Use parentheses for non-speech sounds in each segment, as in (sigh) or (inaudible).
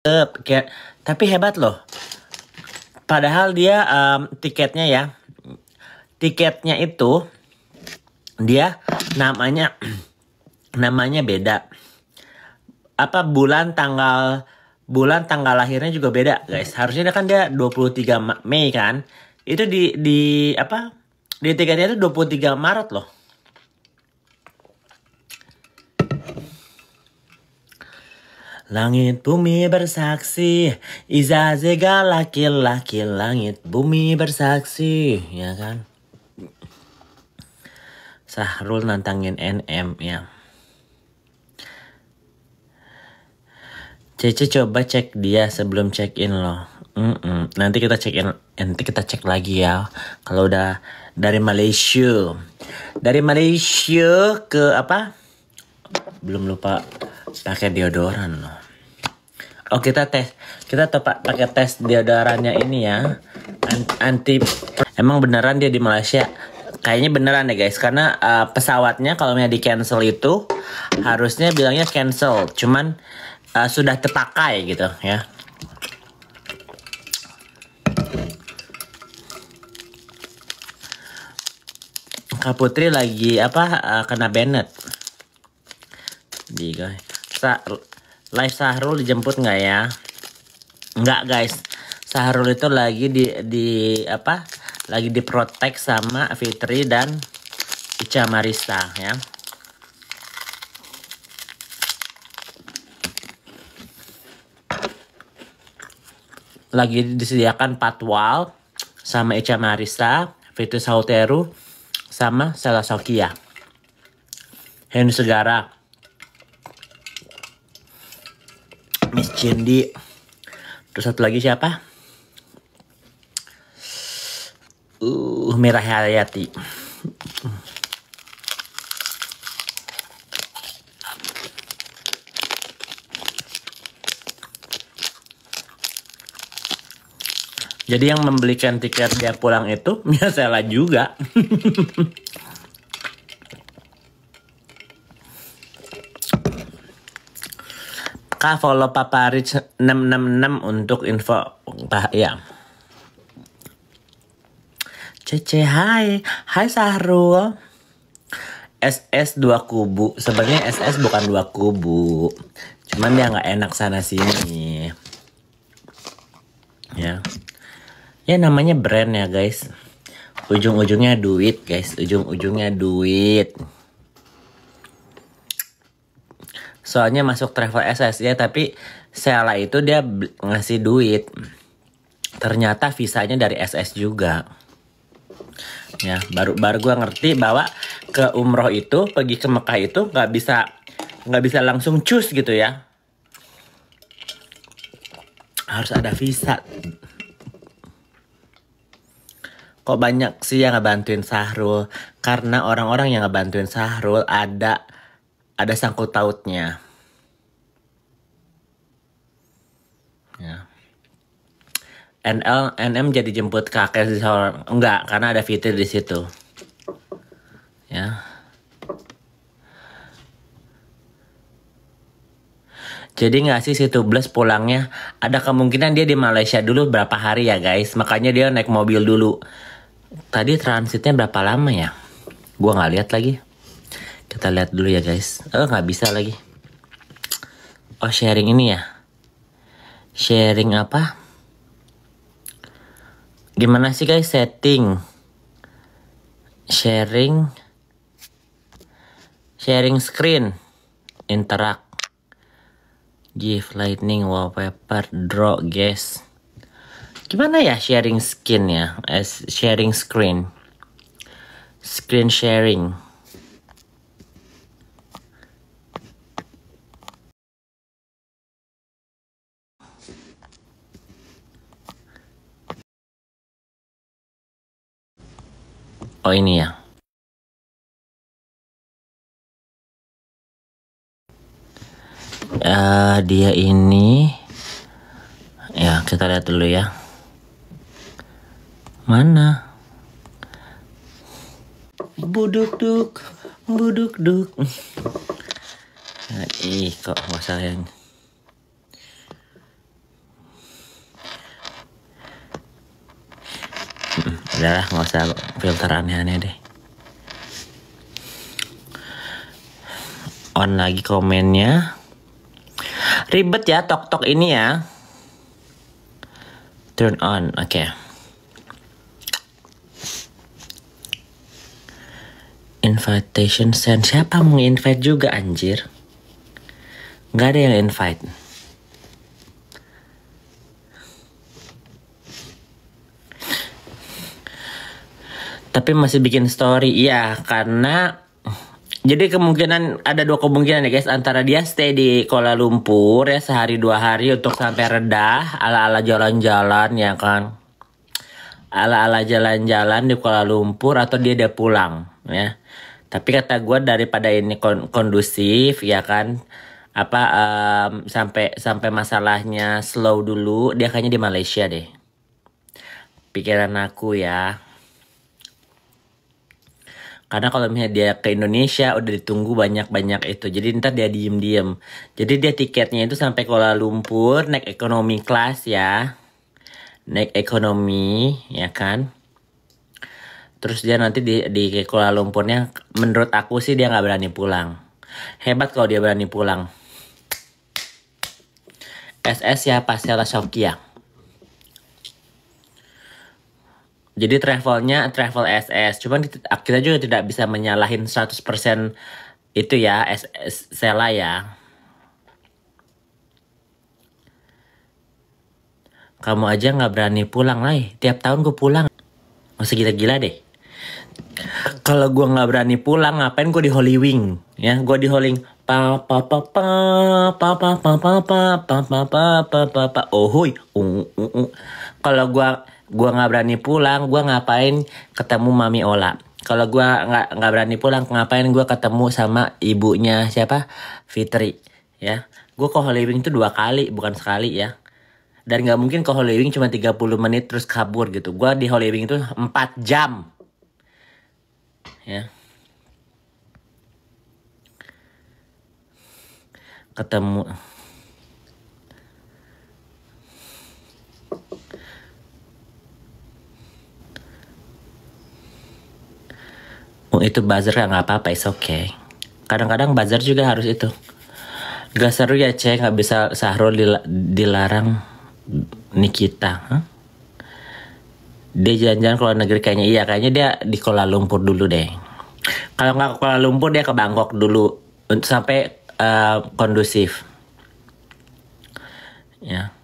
kayak tapi hebat loh padahal dia um, tiketnya ya tiketnya itu dia namanya (clears throat) namanya beda apa bulan tanggal bulan tanggal lahirnya juga beda guys harusnya kan dia 23 Mei kan itu di di apa di tiketnya itu 23 Maret loh Langit bumi bersaksi, izazega laki-laki, langit bumi bersaksi, ya kan? Sahrul nantangin NM ya. Cece coba cek dia sebelum check in loh. Mm -mm. Nanti kita check in, nanti kita cek lagi ya. Kalau udah dari Malaysia, dari Malaysia ke apa? Belum lupa pakai deodoran loh. Oh kita tes, kita tepat pakai tes deodorannya ini ya. Anti, emang beneran dia di Malaysia? Kayaknya beneran ya guys, karena uh, pesawatnya kalau misalnya di cancel itu harusnya bilangnya cancel, cuman uh, sudah terpakai gitu ya. Kak Putri lagi apa uh, kena Bennett di guys live Sahrul dijemput nggak ya? Nggak guys, Sahrul itu lagi di di apa? Lagi diprotek sama Fitri dan Ica Marisa ya. Lagi disediakan patwal sama Ica Marisa, Fitri Sauteru, sama Salah Sokia. Henry Segara Cindy terus satu lagi siapa uh Merah Hayati Jadi yang membelikan tiket dia pulang itu biasalah (laughs) ya juga. (laughs) Maka follow Papa Rich 666 untuk info ya. Cece hai, hai Sahrul. SS dua kubu, sebenarnya SS bukan dua kubu, cuman dia nggak enak sana sini. Ya, ya namanya brand ya guys. Ujung-ujungnya duit guys, ujung-ujungnya duit. soalnya masuk travel SS ya tapi Sela itu dia ngasih duit ternyata visanya dari SS juga ya baru baru gue ngerti bahwa ke umroh itu pergi ke Mekah itu nggak bisa nggak bisa langsung cus gitu ya harus ada visa kok banyak sih yang ngebantuin Sahrul karena orang-orang yang ngebantuin Sahrul ada ada sangkut tautnya. Ya. NL NM jadi jemput kakek di seorang enggak karena ada fitur di situ. Ya. Jadi nggak sih situ Tubles pulangnya? Ada kemungkinan dia di Malaysia dulu berapa hari ya guys? Makanya dia naik mobil dulu. Tadi transitnya berapa lama ya? Gua nggak lihat lagi. Kita lihat dulu ya guys. Oh nggak bisa lagi. Oh sharing ini ya. Sharing apa? Gimana sih guys setting? Sharing. Sharing screen. Interact. Give lightning wallpaper draw guys gimana ya sharing skin ya as eh, sharing screen screen sharing Oh ini ya. Uh, dia ini ya kita lihat dulu ya mana buduk duk buduk duk nah, ih kok masalahnya udahlah nggak usah filter aneh-aneh deh on lagi komennya ribet ya tok tok ini ya turn on oke okay. invitation send siapa mau invite juga anjir nggak ada yang invite tapi masih bikin story ya karena jadi kemungkinan ada dua kemungkinan ya guys antara dia stay di Kuala Lumpur ya sehari dua hari untuk sampai redah ala-ala jalan-jalan ya kan ala-ala jalan-jalan di Kuala Lumpur atau dia udah pulang ya tapi kata gue daripada ini kondusif ya kan apa um, sampai sampai masalahnya slow dulu dia kayaknya di Malaysia deh pikiran aku ya karena kalau misalnya dia ke Indonesia udah ditunggu banyak-banyak itu jadi ntar dia diem-diem jadi dia tiketnya itu sampai Kuala Lumpur naik ekonomi kelas ya naik ekonomi ya kan terus dia nanti di, di Kuala Lumpurnya menurut aku sih dia nggak berani pulang hebat kalau dia berani pulang SS ya siapa shock yang jadi travelnya travel SS cuman kita juga tidak bisa menyalahin 100% itu ya SS Sela ya kamu aja nggak berani pulang lah tiap tahun gue pulang masih gila-gila deh kalau gue nggak berani pulang ngapain gue di Holy Wing ya gue di Holy Wing pa pa pa pa pa pa pa pa pa pa pa pa pa pa pa pa kalau gue gue nggak berani pulang gue ngapain ketemu mami Ola kalau gue nggak nggak berani pulang ngapain gue ketemu sama ibunya siapa Fitri ya gue ke living itu dua kali bukan sekali ya dan nggak mungkin ke Hollywood cuma 30 menit terus kabur gitu. Gue di Hollywood itu 4 jam. Ya. Ketemu itu buzzer ya nggak apa-apa it's okay kadang-kadang buzzer juga harus itu gak seru ya cek nggak bisa Sahrul dil dilarang Nikita huh? dia jalan-jalan ke negeri kayaknya iya kayaknya dia di Kuala Lumpur dulu deh kalau nggak ke Kuala Lumpur dia ke Bangkok dulu untuk sampai uh, kondusif ya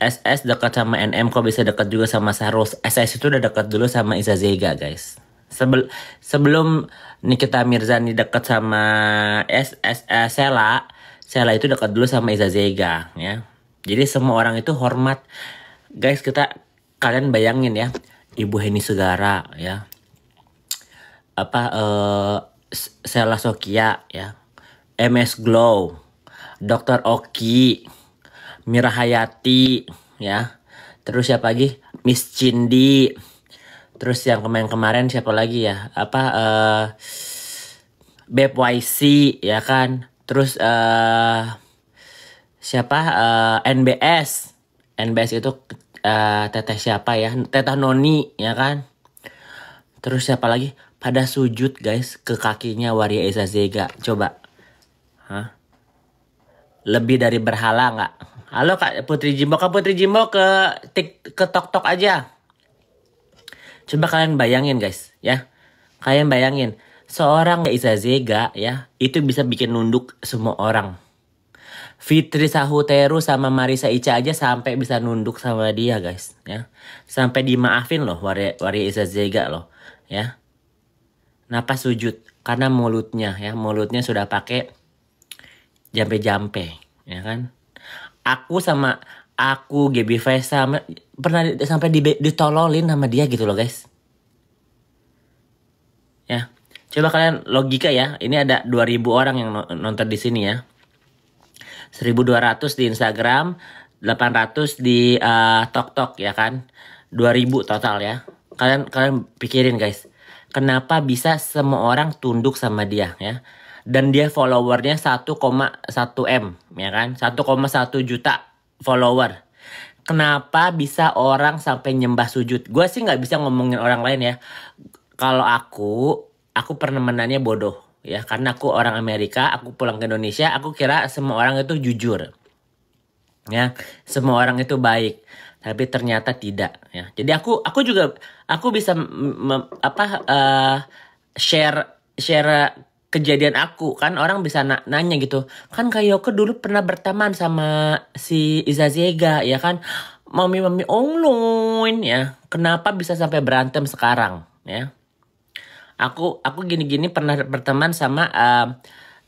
SS dekat sama NM kok bisa dekat juga sama Sarus SS itu udah dekat dulu sama Isa Zega guys sebel sebelum Nikita Mirzani dekat sama S S eh, Sela Sela itu dekat dulu sama Iza Zega ya jadi semua orang itu hormat guys kita kalian bayangin ya Ibu Heni Segara ya apa eh Sela Sokia ya MS Glow Dr. Oki Mira Hayati ya terus siapa lagi Miss Cindy Terus yang kemarin-kemarin siapa lagi ya? Apa uh, eh, YC ya kan? Terus uh, siapa uh, eh, NBS. NBS itu uh, teteh siapa ya? Teteh Noni ya kan? Terus siapa lagi? Pada sujud guys ke kakinya Waria Esa Zega. Coba. Hah? Lebih dari berhala nggak? Halo Kak Putri Jimbo, Kak Putri Jimbo ke tik ke tok tok aja. Coba kalian bayangin guys, ya. Kalian bayangin, seorang Isa Zega ya, itu bisa bikin nunduk semua orang. Fitri Sahuteru sama Marisa Ica aja sampai bisa nunduk sama dia guys, ya. Sampai dimaafin loh waria, waria Isa Zega loh, ya. napa sujud karena mulutnya ya, mulutnya sudah pakai jampe-jampe, ya kan? Aku sama aku Gaby Vesa pernah sampai di, ditololin sama dia gitu loh guys ya coba kalian logika ya ini ada 2000 orang yang nonton di sini ya 1200 di Instagram 800 di uh, Tok ya kan 2000 total ya kalian kalian pikirin guys kenapa bisa semua orang tunduk sama dia ya dan dia followernya 1,1 m ya kan 1,1 juta follower. Kenapa bisa orang sampai nyembah sujud? Gue sih nggak bisa ngomongin orang lain ya. Kalau aku, aku pernah menanya bodoh ya karena aku orang Amerika, aku pulang ke Indonesia, aku kira semua orang itu jujur. Ya, semua orang itu baik tapi ternyata tidak ya jadi aku aku juga aku bisa apa uh, share share kejadian aku kan orang bisa na nanya gitu kan Kayoke dulu pernah berteman sama si Zega ya kan mami mami onglun ya kenapa bisa sampai berantem sekarang ya aku aku gini gini pernah berteman sama uh,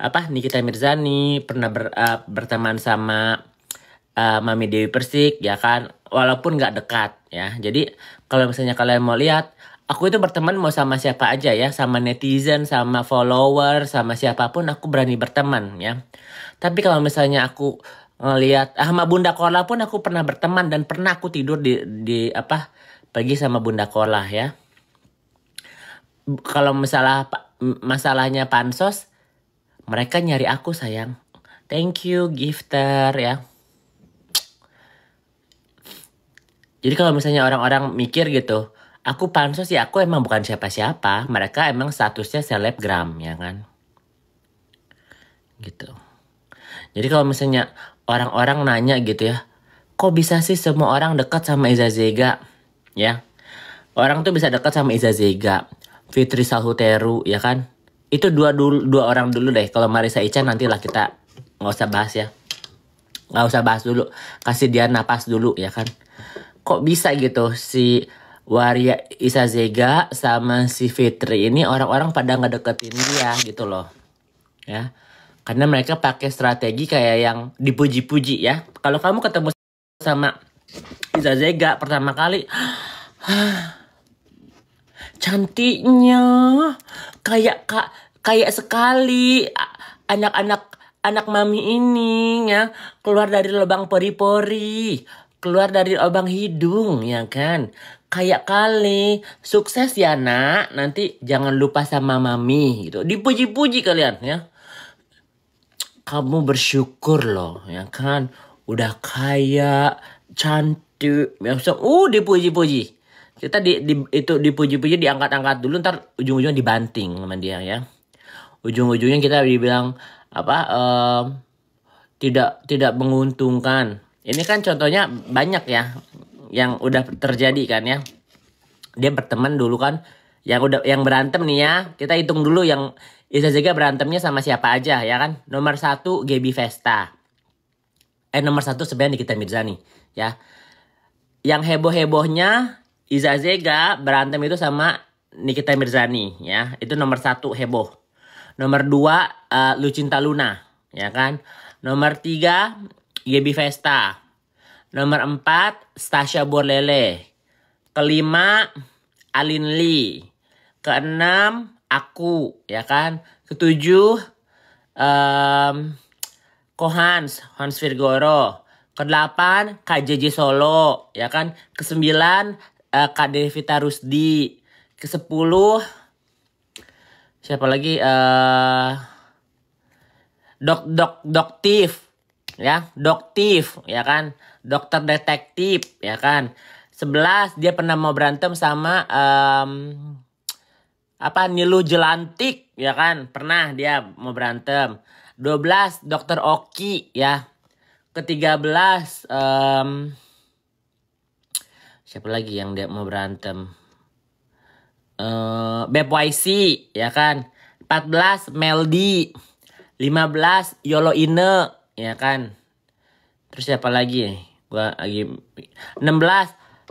apa Nikita Mirzani pernah ber, uh, berteman sama uh, mami Dewi Persik ya kan walaupun nggak dekat ya jadi kalau misalnya kalian mau lihat aku itu berteman mau sama siapa aja ya, sama netizen, sama follower, sama siapapun aku berani berteman ya. Tapi kalau misalnya aku ngelihat ah, sama Bunda Kola pun aku pernah berteman dan pernah aku tidur di di apa pagi sama Bunda Kola ya. Kalau masalah masalahnya pansos, mereka nyari aku sayang. Thank you gifter ya. Jadi kalau misalnya orang-orang mikir gitu, aku pansos ya aku emang bukan siapa-siapa mereka emang statusnya selebgram ya kan gitu jadi kalau misalnya orang-orang nanya gitu ya kok bisa sih semua orang dekat sama Iza Zega ya orang tuh bisa dekat sama Iza Zega Fitri Sahuteru ya kan itu dua dulu dua orang dulu deh kalau Marisa Ica nanti lah kita nggak usah bahas ya nggak usah bahas dulu kasih dia napas dulu ya kan kok bisa gitu si Waria Isazega sama si Fitri ini orang-orang pada nggak deketin dia gitu loh. Ya. Karena mereka pakai strategi kayak yang dipuji-puji ya. Kalau kamu ketemu sama Isazega pertama kali, (gasps) cantiknya kayak kak kayak sekali anak-anak anak mami ini ya keluar dari lubang pori-pori keluar dari lubang hidung ya kan kayak kali. Sukses ya nak, nanti jangan lupa sama mami gitu. Dipuji-puji kalian ya. Kamu bersyukur loh ya kan. Udah kaya, cantik, maksud ya uh dipuji-puji. Kita di, di itu dipuji-puji diangkat-angkat dulu ntar ujung-ujungnya dibanting sama dia ya. Ujung-ujungnya kita dibilang apa um, tidak tidak menguntungkan. Ini kan contohnya banyak ya yang udah terjadi kan ya dia berteman dulu kan yang udah yang berantem nih ya kita hitung dulu yang Zega berantemnya sama siapa aja ya kan nomor satu Gaby Vesta eh nomor satu sebenarnya Nikita Mirzani ya yang heboh hebohnya Iza Zega berantem itu sama Nikita Mirzani ya itu nomor satu heboh nomor dua uh, Lucinta Luna ya kan nomor tiga Gaby Vesta Nomor empat, stasia Borlele. Kelima, Alin Lee. Keenam, aku, ya kan? Ketujuh, um, Kohans, Hans Virgoro. Kedelapan, KJJ Solo, ya kan? Kesembilan, uh, Kak Devita Rusdi. Kesepuluh, siapa lagi? Uh, dok, dok, doktif, ya, doktif, ya kan? dokter detektif ya kan Sebelas dia pernah mau berantem sama um, apa Nilu Jelantik ya kan pernah dia mau berantem Dua belas dokter Oki ya Ketiga belas um, siapa lagi yang dia mau berantem uh, eh, YC ya kan 14 Meldi 15 Yolo Ine ya kan terus siapa lagi gua lagi 16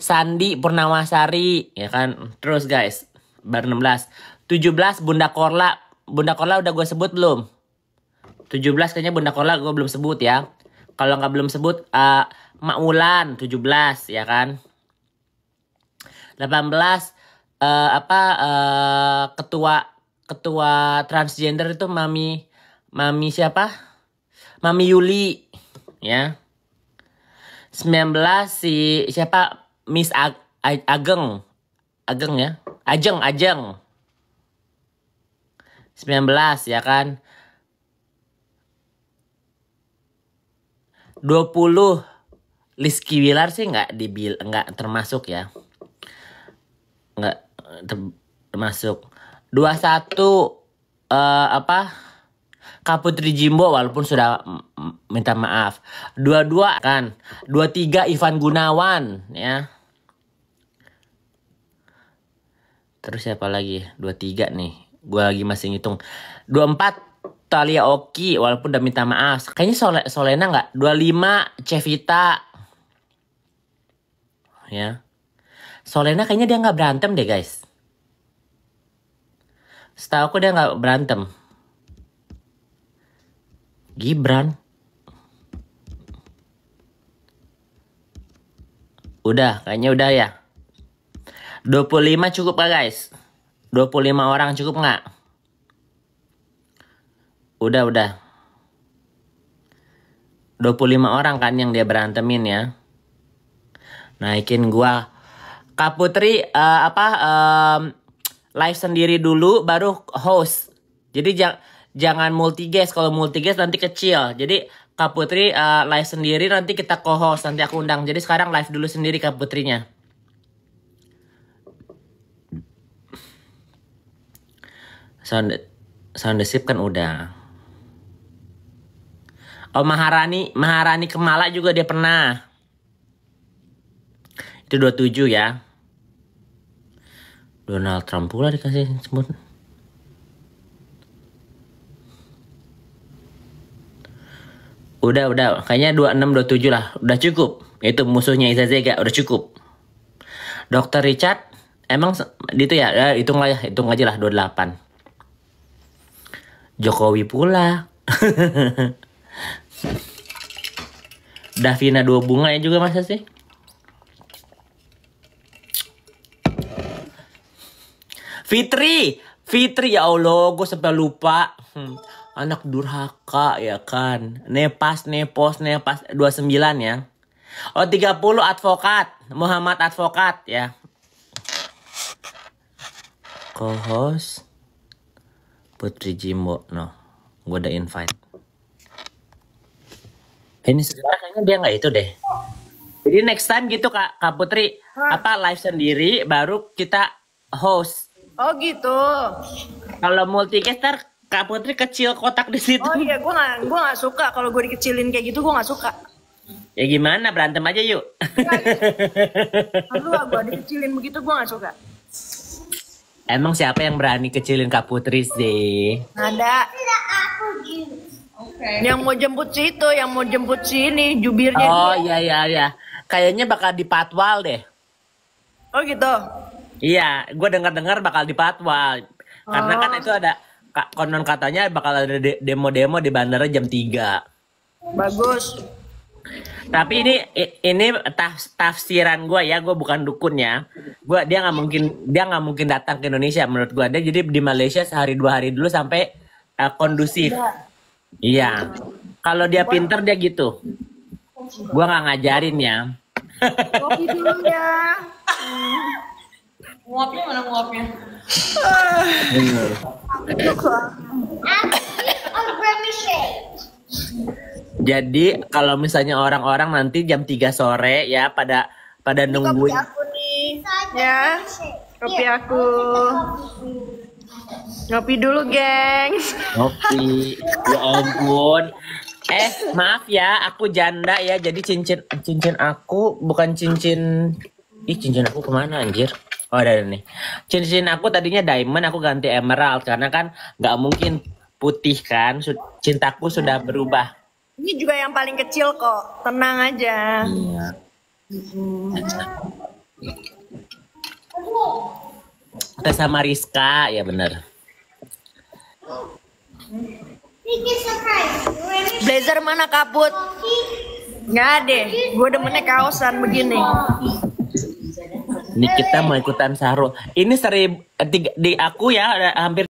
Sandi purnawasari ya kan terus guys baru 16 17 Bunda Korla Bunda Korla udah gue sebut belum 17 kayaknya Bunda Korla gue belum sebut ya kalau nggak belum sebut uh, Mak Wulan 17 ya kan 18 uh, eh, apa uh, ketua ketua transgender itu mami mami siapa mami Yuli ya 19 si siapa Miss Ag Ageng. Ageng ya. Ajeng, Ajeng. 19 ya kan. 20 Rizky Wilar sih nggak dibil nggak termasuk ya. Nggak eh, termasuk. 21 eh uh, apa? Kaputri Jimbo walaupun sudah minta maaf. Dua-dua kan. Dua-tiga Ivan Gunawan ya. Terus siapa lagi? Dua-tiga nih. Gue lagi masih ngitung. Dua-empat Talia Oki walaupun udah minta maaf. Kayaknya Sole, Solena nggak? Dua-lima Cevita. Ya. Solena kayaknya dia nggak berantem deh guys. Setahu aku dia nggak berantem. Gibran. Udah, kayaknya udah ya. 25 cukup gak guys? 25 orang cukup gak? Udah, udah. 25 orang kan yang dia berantemin ya. Naikin gua. Kak Putri uh, apa um, live sendiri dulu baru host. Jadi jangan jangan multi guest kalau multi guest nanti kecil jadi Kak Putri uh, live sendiri nanti kita co-host nanti aku undang jadi sekarang live dulu sendiri Kak Putrinya sound sound the kan udah oh Maharani Maharani Kemala juga dia pernah itu 27 ya Donald Trump pula dikasih sebut Udah, udah. Kayaknya 26, 27 lah. Udah cukup. Itu musuhnya Izazega. Udah cukup. Dokter Richard, emang itu ya, ya hitung lah ya. Hitung aja lah 28. Jokowi pula. (laughs) Davina dua bunga ya juga masa sih? Fitri, Fitri ya Allah, gue sampai lupa. Hmm anak durhaka ya kan. Nepas, nepos, nepas 29 ya. Oh 30 advokat, Muhammad advokat ya. Co-host Putri Jimbo, no, gue ada invite. Ini sekarang kayaknya dia nggak itu deh. Jadi next time gitu kak, kak Putri Hah? apa live sendiri, baru kita host. Oh gitu. Kalau multicaster Kak Putri kecil kotak di situ. Oh iya, gue gak, gua gak suka kalau gue dikecilin kayak gitu, gue gak suka. Ya gimana, berantem aja yuk. Aduh, gue dikecilin begitu, gue gak suka. Emang siapa yang berani kecilin Kak Putri sih? Ada. aku Oke. Yang mau jemput situ, yang mau jemput sini, jubirnya. Oh iya iya iya. Kayaknya bakal dipatwal deh. Oh gitu. Iya, gue dengar-dengar bakal dipatwal. Oh. Karena kan oh. itu ada konon katanya bakal ada demo-demo di bandara jam 3. Bagus. Tapi ini ini taf, tafsiran gue ya, gue bukan dukun ya. Gue dia nggak mungkin dia nggak mungkin datang ke Indonesia menurut gue. Dia jadi di Malaysia sehari dua hari dulu sampai uh, kondusif. Iya. iya. Kalau dia pinter dia gitu. Gue nggak ngajarin ya. Kopi dulu ya. (laughs) Nguapnya mana nguapnya? Jadi kalau misalnya orang-orang nanti jam 3 sore ya pada pada nungguin. Kopi Ya. Kopi iya. aku. Ngopi dulu, geng. Ngopi. Ya ampun. Eh, maaf ya, aku janda ya. Jadi cincin cincin aku bukan cincin Ih, cincin aku kemana anjir? Oh ada, nih. Cincin aku tadinya diamond, aku ganti emerald karena kan nggak mungkin putih kan. Cintaku sudah berubah. Ini juga yang paling kecil kok, tenang aja. Iya. Kita sama Rizka, ya bener. Blazer mana kabut? Nggak deh, gue demennya kaosan begini. Ini kita mau ikutan sahur. Ini seri eh, di aku ya hampir